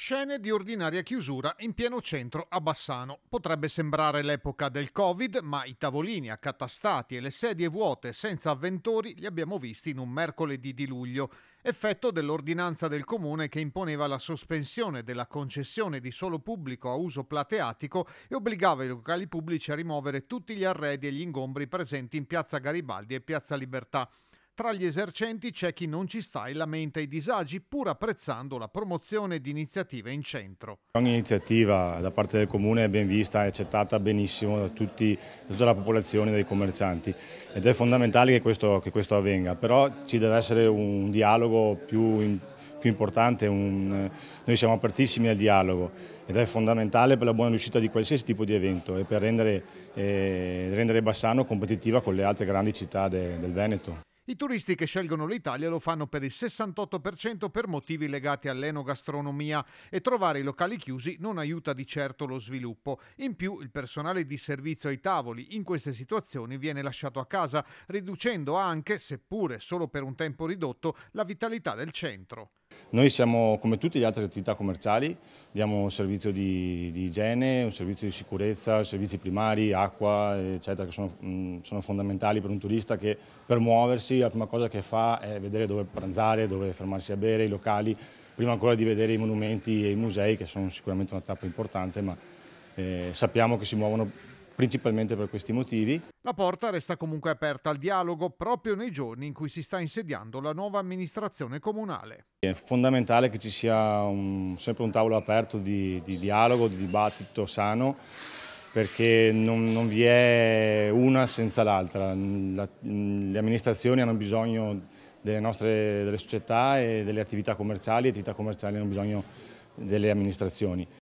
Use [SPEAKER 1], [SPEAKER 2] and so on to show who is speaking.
[SPEAKER 1] Scene di ordinaria chiusura in pieno centro a Bassano. Potrebbe sembrare l'epoca del Covid, ma i tavolini accatastati e le sedie vuote senza avventori li abbiamo visti in un mercoledì di luglio, effetto dell'ordinanza del comune che imponeva la sospensione della concessione di solo pubblico a uso plateatico e obbligava i locali pubblici a rimuovere tutti gli arredi e gli ingombri presenti in Piazza Garibaldi e Piazza Libertà. Tra gli esercenti c'è chi non ci sta e lamenta i disagi, pur apprezzando la promozione di iniziative in centro.
[SPEAKER 2] Ogni iniziativa da parte del Comune è ben vista e accettata benissimo da, tutti, da, tutta la popolazione, dai commercianti ed è fondamentale che questo, che questo avvenga, però ci deve essere un dialogo più, in, più importante, un, noi siamo apertissimi al dialogo ed è fondamentale per la buona riuscita di qualsiasi tipo di evento e per rendere, eh, rendere Bassano competitiva con le altre grandi città de, del Veneto.
[SPEAKER 1] I turisti che scelgono l'Italia lo fanno per il 68% per motivi legati all'enogastronomia e trovare i locali chiusi non aiuta di certo lo sviluppo. In più il personale di servizio ai tavoli in queste situazioni viene lasciato a casa, riducendo anche, seppure solo per un tempo ridotto, la vitalità del centro.
[SPEAKER 2] Noi siamo come tutte le altre attività commerciali, diamo un servizio di, di igiene, un servizio di sicurezza, servizi primari, acqua, eccetera, che sono, mh, mm, sono, fondamentali per un turista che per muoversi la prima cosa che fa è vedere dove pranzare, dove fermarsi a bere, i locali, prima ancora di vedere i monumenti e i musei che sono sicuramente una tappa importante, ma eh, sappiamo che si muovono principalmente per questi motivi.
[SPEAKER 1] La porta resta comunque aperta al dialogo proprio nei giorni in cui si sta insediando la nuova amministrazione comunale.
[SPEAKER 2] È fondamentale che ci sia un, sempre un tavolo aperto di, di, dialogo, di dibattito sano, perché non, non vi è una senza l'altra. La, le amministrazioni hanno bisogno delle nostre delle società e delle attività commerciali, le attività commerciali hanno bisogno delle amministrazioni.